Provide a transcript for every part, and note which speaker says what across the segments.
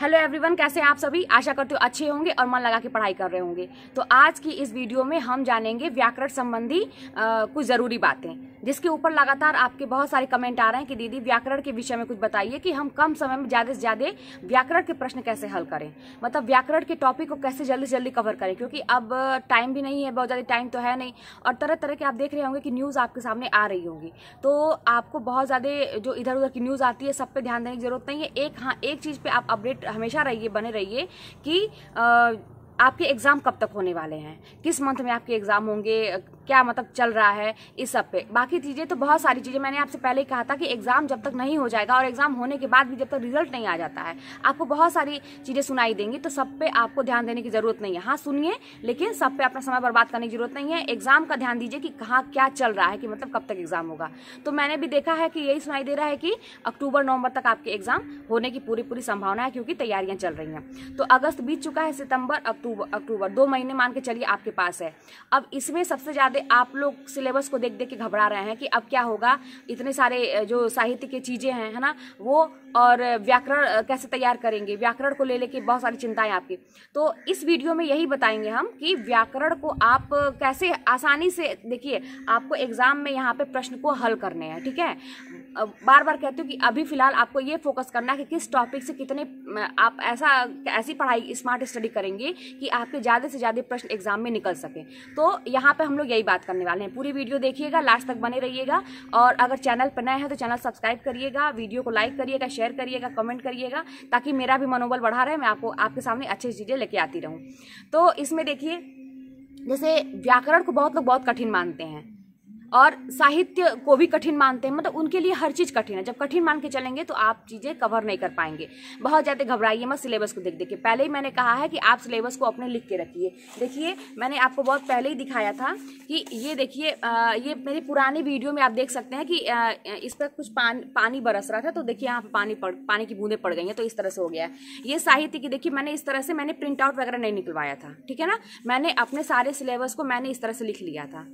Speaker 1: hello everyone कैसे हैं आप सभी आशा करते हो अच्छे होंगे और मन लगा के पढ़ाई कर रहे होंगे तो आज की इस वीडियो में हम जानेंगे व्याकरण संबंधी कुछ ज़रूरी बातें जिसके ऊपर लगातार आपके बहुत सारे कमेंट आ रहे हैं कि दीदी व्याकरण के विषय में कुछ बताइए कि हम कम समय में ज़्यादा से ज़्यादा व्याकरण के प्रश्न कैसे हल करें मतलब व्याकरण के टॉपिक को कैसे जल्दी से जल्दी कवर करें क्योंकि अब टाइम भी नहीं है बहुत ज़्यादा टाइम तो है नहीं और तरह तरह के आप देख रहे होंगे कि न्यूज़ आपके सामने आ रही होगी तो आपको बहुत ज़्यादा जो इधर उधर की न्यूज़ आती है सब पे ध्यान देने की जरूरत नहीं है एक हाँ एक चीज़ पर आप अपडेट हमेशा रहिए बने रहिए कि आपके एग्ज़ाम कब तक होने वाले हैं किस मंथ में आपके एग्ज़ाम होंगे क्या मतलब चल रहा है इस सब पे बाकी चीज़ें तो बहुत सारी चीज़ें मैंने आपसे पहले ही कहा था कि एग्ज़ाम जब तक नहीं हो जाएगा और एग्ज़ाम होने के बाद भी जब तक रिजल्ट नहीं आ जाता है आपको बहुत सारी चीज़ें सुनाई देंगी तो सब पे आपको ध्यान देने की ज़रूरत नहीं है हाँ सुनिए लेकिन सब पे अपना समय बर्बाद करने की ज़रूरत नहीं है एग्ज़ाम का ध्यान दीजिए कि कहाँ क्या चल रहा है कि मतलब कब तक एग्ज़ाम होगा तो मैंने भी देखा है कि यही सुनाई दे रहा है कि अक्टूबर नवंबर तक आपके एग्ज़ाम होने की पूरी पूरी संभावना है क्योंकि तैयारियां चल रही हैं तो अगस्त बीत चुका है सितंबर अक्टूबर अक्टूबर दो महीने मान के चलिए आपके पास है अब इसमें सबसे ज़्यादा पे आप लोग सिलेबस को देख देख के घबरा रहे हैं कि अब क्या होगा इतने सारे जो साहित्य की चीज़ें हैं है ना वो और व्याकरण कैसे तैयार करेंगे व्याकरण को ले लेके बहुत सारी चिंताएं आपकी तो इस वीडियो में यही बताएंगे हम कि व्याकरण को आप कैसे आसानी से देखिए आपको एग्ज़ाम में यहाँ पे प्रश्न को हल करने हैं ठीक है बार बार कहती हूँ कि अभी फिलहाल आपको ये फोकस करना है कि किस टॉपिक से कितने आप ऐसा ऐसी पढ़ाई स्मार्ट स्टडी करेंगे कि आपके ज़्यादा से ज़्यादा प्रश्न एग्जाम में निकल सकें तो यहाँ पर हम लोग यही बात करने वाले हैं पूरी वीडियो देखिएगा लास्ट तक बने रहिएगा और अगर चैनल पर नए हैं तो चैनल सब्सक्राइब करिएगा वीडियो को लाइक करिएगा शेयर करिएगा कमेंट करिएगा ताकि मेरा भी मनोबल बढ़ा रहे मैं आपको आपके सामने अच्छी चीज़ें लेके आती रहूँ तो इसमें देखिए जैसे व्याकरण को बहुत लोग बहुत कठिन मानते हैं और साहित्य को भी कठिन मानते हैं मतलब उनके लिए हर चीज़ कठिन है जब कठिन मान के चलेंगे तो आप चीज़ें कवर नहीं कर पाएंगे बहुत ज़्यादा घबराइए मत सिलेबस को देख देख के पहले ही मैंने कहा है कि आप सिलेबस को अपने लिख के रखिए देखिए मैंने आपको बहुत पहले ही दिखाया था कि ये देखिए ये मेरी पुरानी वीडियो में आप देख सकते हैं कि आ, इस पर कुछ पान, पानी बरस रहा था तो देखिए यहाँ पर पानी पड़ पानी की बूंदें पड़ गई हैं तो इस तरह से हो गया ये साहित्य की देखिए मैंने इस तरह से मैंने प्रिंट आउट वगैरह नहीं निकलवाया था ठीक है ना मैंने अपने सारे सिलेबस को मैंने इस तरह से लिख लिया था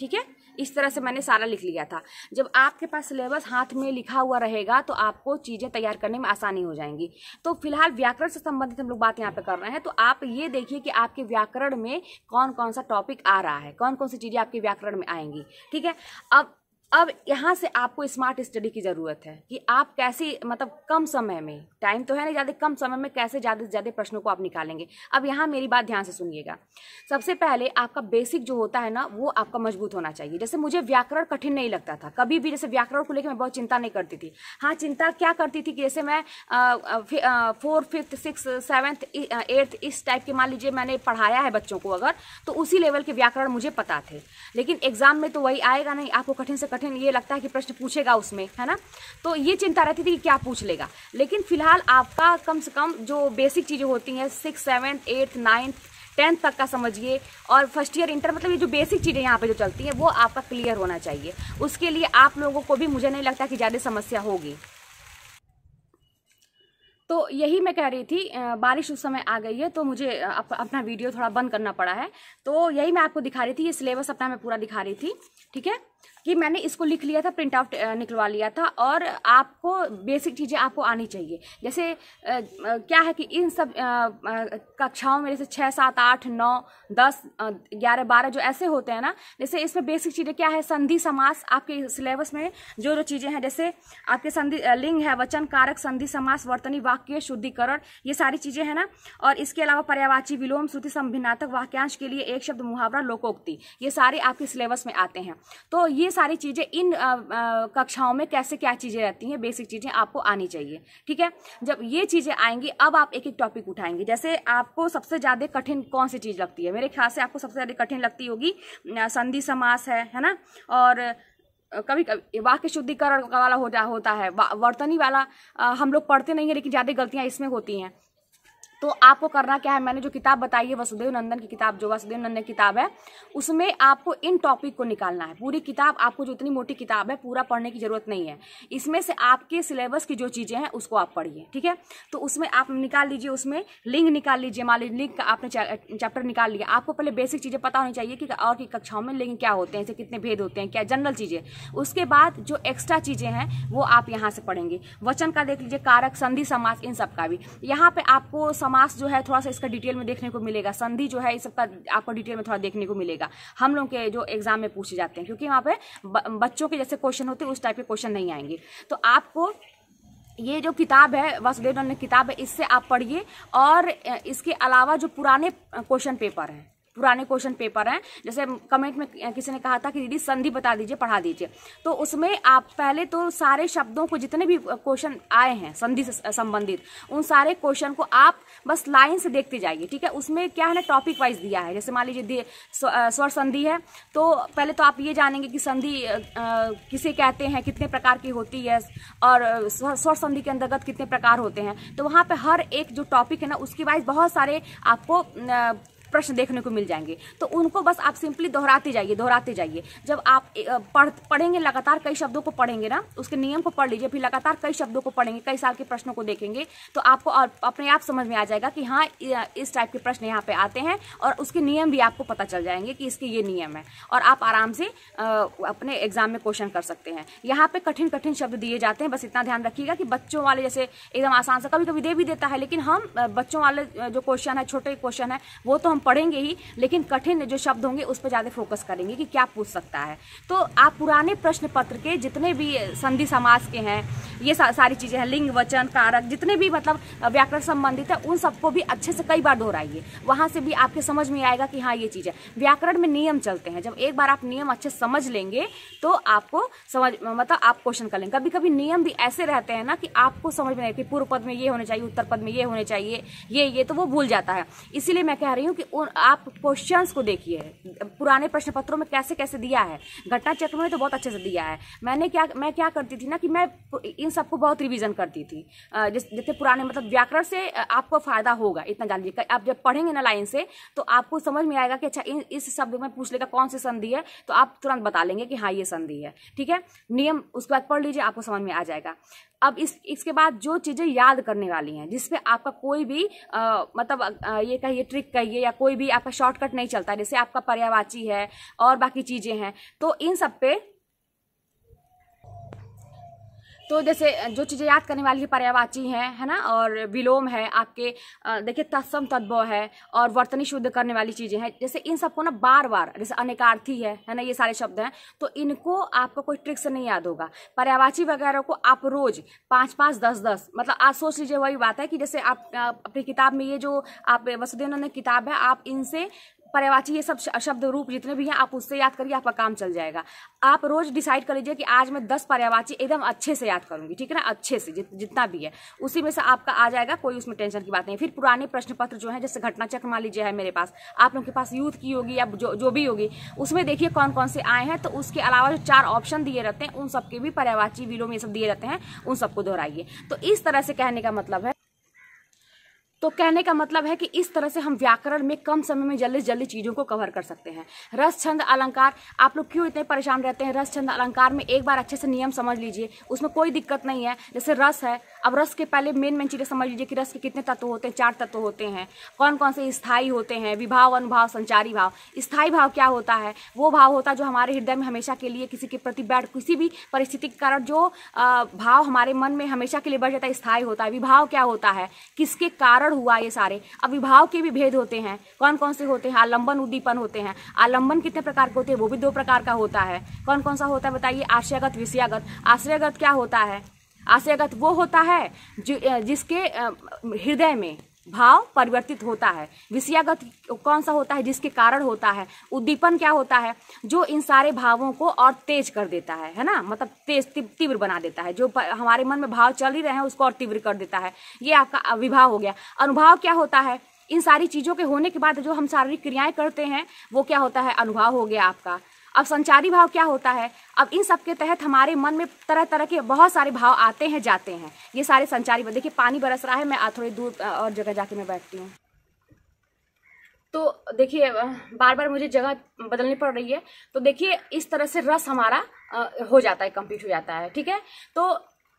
Speaker 1: ठीक है इस तरह से मैंने सारा लिख लिया था जब आपके पास सिलेबस हाथ में लिखा हुआ रहेगा तो आपको चीज़ें तैयार करने में आसानी हो जाएंगी तो फिलहाल व्याकरण से संबंधित हम लोग बात यहाँ पे कर रहे हैं तो आप ये देखिए कि आपके व्याकरण में कौन कौन सा टॉपिक आ रहा है कौन कौन सी चीज़ें आपके व्याकरण में आएंगी ठीक है अब अब यहाँ से आपको स्मार्ट स्टडी की ज़रूरत है कि आप कैसे मतलब कम समय में टाइम तो है ना ज़्यादा कम समय में कैसे ज़्यादा से ज़्यादा प्रश्नों को आप निकालेंगे अब यहाँ मेरी बात ध्यान से सुनिएगा सबसे पहले आपका बेसिक जो होता है ना वो आपका मजबूत होना चाहिए जैसे मुझे व्याकरण कठिन नहीं लगता था कभी भी जैसे व्याकरण को लेकर मैं बहुत चिंता नहीं करती थी हाँ चिंता क्या करती थी कि जैसे मैं fourth fifth six seventh eighth इस टाइप के मान लीजिए मैंने पढ़ाया है बच्चों को अगर तो उसी लेवल के व्याकरण मुझे पता थे लेकिन एग्जाम में तो वही आएगा नहीं आपको कठिन से कठिन कठिन ये लगता है कि प्रश्न पूछेगा उसमें है ना तो ये चिंता रहती थी कि क्या पूछ लेगा लेकिन फिलहाल आपका कम से कम जो बेसिक चीज़ें होती हैं six seventh eighth ninth tenth तक का समझिए और फर्स्ट ईयर इंटर मतलब ये जो बेसिक चीज़ें यहाँ पे जो चलती हैं वो आपका क्लियर होना चाहिए उसके लिए आप लोगों को भी मुझे नहीं लगता कि ज़्यादा समस्या होगी तो यही मैं कह रही थी बारिश उस समय आ गई है तो मुझे अप, अपना वीडियो थोड़ा बंद करना पड़ा है तो यही मैं आपको दिखा रही थी ये सिलेबस अपना मैं पूरा दिखा रही थी ठीक है कि मैंने इसको लिख लिया था प्रिंट आउट निकलवा लिया था और आपको बेसिक चीज़ें आपको आनी चाहिए जैसे क्या है कि इन सब कक्षाओं में जैसे छः सात आठ नौ दस ग्यारह बारह जो ऐसे होते हैं ना जैसे इसमें बेसिक चीज़ें क्या है संधि समास आपके सिलेबस में जो जो चीज़ें हैं जैसे आपके संधि लिंग है वचन कारक संधि समास वर्तनी वाक्य शुद्धिकरण ये सारी चीज़ें हैं ना और इसके अलावा पर्यावाची विलोम श्रुति संभिनातक वाक्यांश के लिए एक शब्द मुहावरा लोकोक्ति ये सारे आपके सिलेबस में आते हैं तो ये सारी चीज़ें इन आ, आ, कक्षाओं में कैसे क्या चीज़ें रहती हैं बेसिक चीज़ें आपको आनी चाहिए ठीक है जब ये चीज़ें आएंगी अब आप एक एक टॉपिक उठाएंगे जैसे आपको सबसे ज़्यादा कठिन कौन सी चीज़ लगती है मेरे ख्याल से आपको सबसे ज़्यादा कठिन लगती होगी संधि समास है है ना और कभी कभी वाक्य शुद्धिकरण वाला हो जा होता है वर्तनी वाला हम लोग पढ़ते नहीं है लेकिन ज़्यादा गलतियाँ इसमें होती हैं तो आपको करना क्या है मैंने जो किताब बताई है वसुदेव नंदन की किताब जो वसुदेव नंदन किताब है उसमें आपको इन टॉपिक को निकालना है पूरी किताब आपको जो इतनी मोटी किताब है पूरा पढ़ने की जरूरत नहीं है इसमें से आपके सिलेबस की जो चीज़ें हैं उसको आप पढ़िए ठीक है तो उसमें आप निकाल लीजिए उसमें लिंक निकाल लीजिए मान लीजिए लिंक का आपने चैप्टर निकाल लिया आपको पहले बेसिक चीज़ें पता होनी चाहिए कि और की कक्षाओं में लिंक क्या होते हैं इसे कितने भेद होते हैं क्या जनरल चीज़ें उसके बाद जो एक्स्ट्रा चीज़ें हैं वो आप यहाँ से पढ़ेंगे वचन का देख लीजिए कारक संधि समाज इन सब का भी यहाँ पे आपको समास जो है थोड़ा सा इसका डिटेल में देखने को मिलेगा संधि जो है इस सबका आपको डिटेल में थोड़ा देखने को मिलेगा हम लोग के जो एग्जाम में पूछे जाते हैं क्योंकि वहाँ पे बच्चों के जैसे क्वेश्चन होते हैं उस टाइप के क्वेश्चन नहीं आएंगे तो आपको ये जो किताब है वसुदेव नंदन किताब है इससे आप पढ़िए और इसके अलावा जो पुराने क्वेश्चन पेपर हैं पुराने क्वेश्चन पेपर हैं जैसे कमेंट में किसी ने कहा था कि दीदी संधि बता दीजिए पढ़ा दीजिए तो उसमें आप पहले तो सारे शब्दों को जितने भी क्वेश्चन आए हैं संधि से संबंधित उन सारे क्वेश्चन को आप बस लाइन से देखते जाइए ठीक है उसमें क्या है ना टॉपिक वाइज दिया है जैसे मान लीजिए स्वर संधि है तो पहले तो आप ये जानेंगे कि संधि किसे कहते हैं कितने प्रकार की होती है और स्वर संधि के अंतर्गत कितने प्रकार होते हैं तो वहाँ पर हर एक जो टॉपिक है ना उसके वाइज बहुत सारे आपको प्रश्न देखने को मिल जाएंगे तो उनको बस आप सिंपली दोहराते जाइए दोहराते जाइए जब आप पढ़ पढ़ेंगे लगातार कई शब्दों को पढ़ेंगे ना उसके नियम को पढ़ लीजिए फिर लगातार कई शब्दों को पढ़ेंगे कई साल के प्रश्नों को देखेंगे तो आपको अपने आप समझ में आ जाएगा कि हाँ इस टाइप के प्रश्न यहाँ पे आते हैं और उसके नियम भी आपको पता चल जाएंगे कि इसके ये नियम है और आप आराम से अपने एग्जाम में क्वेश्चन कर सकते हैं यहाँ पे कठिन कठिन शब्द दिए जाते हैं बस इतना ध्यान रखिएगा कि बच्चों वाले जैसे एकदम आसान से कभी कभी दे भी देता है लेकिन हम बच्चों वाले जो क्वेश्चन है छोटे क्वेश्चन है वो तो हम हम पढ़ेंगे ही लेकिन कठिन जो शब्द होंगे उस पर ज़्यादा फोकस करेंगे कि क्या पूछ सकता है तो आप पुराने प्रश्न पत्र के जितने भी संधि समास के हैं ये सा, सारी चीज़ें हैं लिंग वचन कारक जितने भी मतलब व्याकरण संबंधित है उन सबको भी अच्छे से कई बार दोहराइए वहाँ से भी आपके समझ में आएगा कि हाँ ये चीज़ है व्याकरण में नियम चलते हैं जब एक बार आप नियम अच्छे समझ लेंगे तो आपको समझ मतलब आप क्वेश्चन कर लेंगे कभी कभी नियम भी ऐसे रहते हैं ना कि आपको समझ में नहीं कि पूर्व पद में ये होने चाहिए उत्तर पद में ये होने चाहिए ये ये तो वो भूल जाता है इसीलिए मैं कह रही हूँ कि उन आप क्वेश्चन को देखिए पुराने प्रश्न पत्रों में कैसे कैसे दिया है घटना चक्र में तो बहुत अच्छे से दिया है मैंने क्या मैं क्या करती थी ना कि मैं इन सबको बहुत रिविजन करती थी जैसे पुराने मतलब व्याकरण से आपको फायदा होगा इतना जान लीजिए आप जब पढ़ेंगे ना लाइन से तो आपको समझ में आएगा कि अच्छा इन इस शब्द में पूछ लेगा कौन सी संधि है तो आप तुरंत बता लेंगे कि हाँ ये संधि है ठीक है नियम उसके बाद पढ़ लीजिए आपको समझ में आ जाएगा अब इस इसके बाद जो चीज़ें याद करने वाली हैं जिसपे आपका कोई भी आ, मतलब आ, ये कहिए ट्रिक कहिए या कोई भी आपका शॉर्टकट नहीं चलता जैसे आपका पर्यावाची है और बाकी चीज़ें हैं तो इन सब पे तो जैसे जो चीज़ें याद करने वाली है पर्यावाची हैं है ना और विलोम है आपके देखिए तत्सम तद्भव है और वर्तनी शुद्ध करने वाली चीज़ें हैं जैसे इन सबको ना बार बार जैसे अनेकार्थी है है ना ये सारे शब्द हैं तो इनको आपको कोई ट्रिक से नहीं याद होगा पर्यावाची वगैरह को आप रोज़ पाँच पाँच दस दस मतलब आज सोच लीजिए वही बात है कि जैसे आप अपनी किताब में ये जो आप वसुदेवनंद किताब है आप इनसे पर्यावाची ये सब शब्द रूप जितने भी हैं आप उससे याद करिए आपका काम चल जाएगा आप रोज डिसाइड कर लीजिए कि आज मैं दस पर्यावाची एकदम अच्छे से याद करूंगी ठीक है ना अच्छे से जित, जितना भी है उसी में से आपका आ जाएगा कोई उसमें टेंशन की बात नहीं फिर पुराने प्रश्न पत्र जो है जैसे घटना चक्र मान लीजिए है मेरे पास आप लोगों के पास यूथ की होगी या जो जो भी होगी उसमें देखिए कौन कौन से आए हैं तो उसके अलावा जो चार ऑप्शन दिए रहते हैं उन सबके भी पर्यावाची विलोम ये सब दिए रहते हैं उन सबको दोहराइए तो इस तरह से कहने का मतलब है तो कहने का मतलब है कि इस तरह से हम व्याकरण में कम समय में जल्दी जल्दी चीज़ों को कवर कर सकते हैं रस छंद अलंकार आप लोग क्यों इतने परेशान रहते हैं रस छंद अलंकार में एक बार अच्छे से नियम समझ लीजिए उसमें कोई दिक्कत नहीं है जैसे रस है अब रस के पहले मेन मेन चीज़ें समझ लीजिए कि रस के कितने तत्व होते हैं चार तत्व होते हैं कौन कौन से स्थायी होते हैं विभाव अनुभाव संचारी भाव स्थायी भाव क्या होता है वो भाव होता है जो हमारे हृदय में हमेशा के लिए किसी के प्रति बैठ किसी भी परिस्थिति के कारण जो भाव हमारे मन में हमेशा के लिए बैठ जाता है स्थायी होता है विभाव क्या होता है किसके कारण आवरण हुआ ये सारे अब विभाव के भी भेद होते हैं कौन कौन से होते हैं आलंबन उद्दीपन होते हैं आलंबन कितने प्रकार के होते हैं वो भी दो प्रकार का होता है कौन कौन सा होता है बताइए आश्रयगत विषयागत आश्रयगत क्या होता है आश्रयगत वो होता है जिसके हृदय में भाव परिवर्तित होता है विषयागत कौन सा होता है जिसके कारण होता है उद्दीपन क्या होता है जो इन सारे भावों को और तेज कर देता है है ना मतलब तेज तीव्र बना देता है जो हमारे मन में भाव चल ही रहे हैं उसको और तीव्र कर देता है ये आपका विभाव हो गया अनुभाव क्या होता है इन सारी चीज़ों के होने के बाद जो हम शारीरिक क्रियाएं करते हैं वो क्या होता है अनुभाव हो गया आपका अब संचारी भाव क्या होता है अब इन सब के तहत हमारे मन में तरह तरह के बहुत सारे भाव आते हैं जाते हैं ये सारे संचारी भाव देखिए पानी बरस रहा है मैं थोड़ी दूर और जगह जाके मैं बैठती हूँ तो देखिए बार बार मुझे जगह बदलनी पड़ रही है तो देखिए इस तरह से रस हमारा हो जाता है कंप्लीट हो जाता है ठीक है तो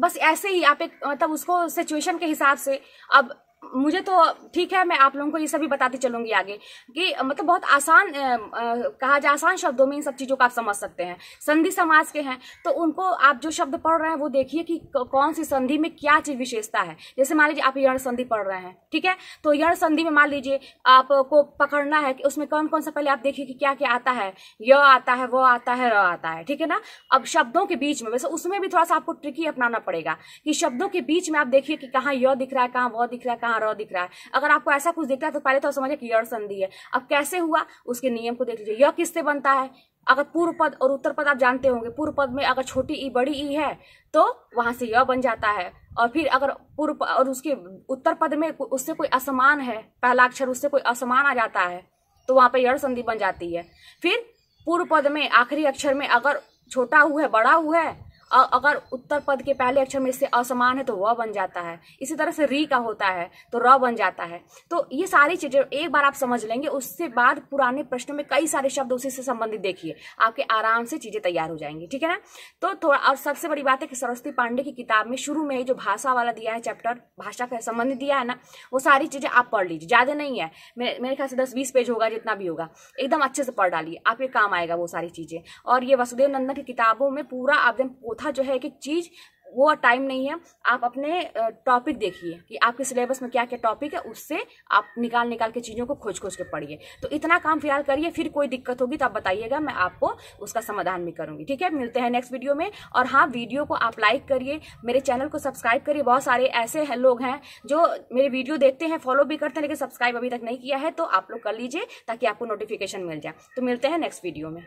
Speaker 1: बस ऐसे ही आप एक मतलब उसको सिचुएशन के हिसाब से अब मुझे तो ठीक है मैं आप लोगों को ये सभी बताती चलूंगी आगे कि मतलब बहुत आसान आ, आ, कहा जाए आसान शब्दों में इन सब चीज़ों को आप समझ सकते हैं संधि समाज के हैं तो उनको आप जो शब्द पढ़ रहे हैं वो देखिए कि कौन सी संधि में क्या चीज़ विशेषता है जैसे मान लीजिए आप यण संधि पढ़ रहे हैं ठीक है तो यण संधि में मान लीजिए आपको पकड़ना है कि उसमें कौन कौन सा पहले आप देखिए कि क्या क्या आता है य आता है वो आता है र आता है ठीक है ना अब शब्दों के बीच में वैसे उसमें भी थोड़ा सा आपको ट्रिकी अपनाना पड़ेगा कि शब्दों के बीच में आप देखिए कि कहाँ य दिख रहा है कहाँ व दिख रहा है कहाँ हाँ र दिख रहा है अगर आपको ऐसा कुछ दिखता है तो पहले तो समझे कि यड़ संधि है अब कैसे हुआ उसके नियम को देख लीजिए यह किससे बनता है अगर पूर्व पद और उत्तर पद आप जानते होंगे पूर्व पद में अगर छोटी ई बड़ी ई है तो वहां से यह बन जाता है और फिर अगर पूर्व और उसके उत्तर पद में उससे कोई असमान है पहला अक्षर उससे कोई असमान आ जाता है तो वहां पर यड़ संधि बन जाती है फिर पूर्व पद में आखिरी अक्षर में अगर छोटा हुआ है बड़ा हुआ है अगर उत्तर पद के पहले अक्षर में इससे असमान है तो व बन जाता है इसी तरह से री का होता है तो र बन जाता है तो ये सारी चीजें एक बार आप समझ लेंगे उससे बाद पुराने प्रश्नों में कई सारे शब्द उसी से संबंधित देखिए आपके आराम से चीजें तैयार हो जाएंगी ठीक है ना तो थोड़ा और सबसे बड़ी बात है कि सरस्वती पांडे की किताब में शुरू में जो भाषा वाला दिया है चैप्टर भाषा का संबंधित दिया है ना वो सारी चीजें आप पढ़ लीजिए ज्यादा नहीं है मेरे ख्याल से दस बीस पेज होगा जितना भी होगा एकदम अच्छे से पढ़ डालिए आपके काम आएगा वो सारी चीजें और ये वसुदेव नंदन की किताबों में पूरा आप पोथा चौथा जो है कि चीज़ वो टाइम नहीं है आप अपने टॉपिक देखिए कि आपके सिलेबस में क्या क्या टॉपिक है उससे आप निकाल निकाल के चीज़ों को खोज खोज के पढ़िए तो इतना काम फिलहाल करिए फिर कोई दिक्कत होगी तो आप बताइएगा मैं आपको उसका समाधान भी करूँगी ठीक है मिलते हैं नेक्स्ट वीडियो में और हाँ वीडियो को आप लाइक करिए मेरे चैनल को सब्सक्राइब करिए बहुत सारे ऐसे है लोग हैं जो मेरे वीडियो देखते हैं फॉलो भी करते हैं लेकिन सब्सक्राइब अभी तक नहीं किया है तो आप लोग कर लीजिए ताकि आपको नोटिफिकेशन मिल जाए तो मिलते हैं नेक्स्ट वीडियो में